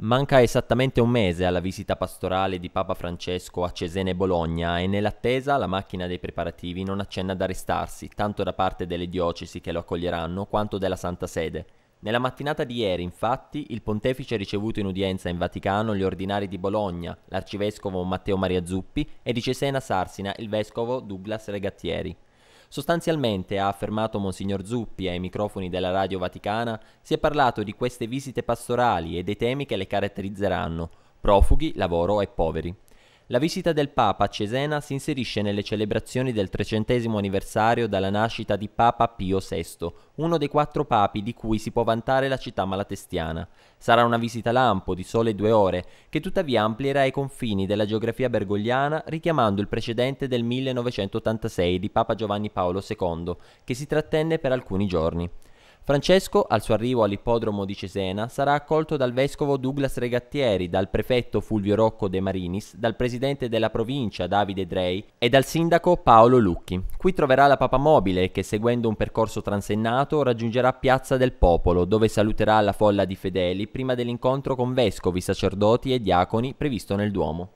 Manca esattamente un mese alla visita pastorale di Papa Francesco a Cesena e Bologna e nell'attesa la macchina dei preparativi non accenna ad arrestarsi, tanto da parte delle diocesi che lo accoglieranno quanto della Santa Sede. Nella mattinata di ieri, infatti, il pontefice ha ricevuto in udienza in Vaticano gli ordinari di Bologna, l'arcivescovo Matteo Maria Zuppi e di Cesena Sarsina il vescovo Douglas Regattieri. Sostanzialmente, ha affermato Monsignor Zuppi ai microfoni della Radio Vaticana, si è parlato di queste visite pastorali e dei temi che le caratterizzeranno, profughi, lavoro e poveri. La visita del Papa a Cesena si inserisce nelle celebrazioni del trecentesimo anniversario dalla nascita di Papa Pio VI, uno dei quattro papi di cui si può vantare la città malatestiana. Sarà una visita lampo di sole due ore, che tuttavia amplierà i confini della geografia bergogliana richiamando il precedente del 1986 di Papa Giovanni Paolo II, che si trattenne per alcuni giorni. Francesco, al suo arrivo all'ippodromo di Cesena, sarà accolto dal vescovo Douglas Regattieri, dal prefetto Fulvio Rocco De Marinis, dal presidente della provincia Davide Drei e dal sindaco Paolo Lucchi. Qui troverà la Papa Mobile che, seguendo un percorso transennato, raggiungerà Piazza del Popolo, dove saluterà la folla di fedeli prima dell'incontro con vescovi, sacerdoti e diaconi previsto nel Duomo.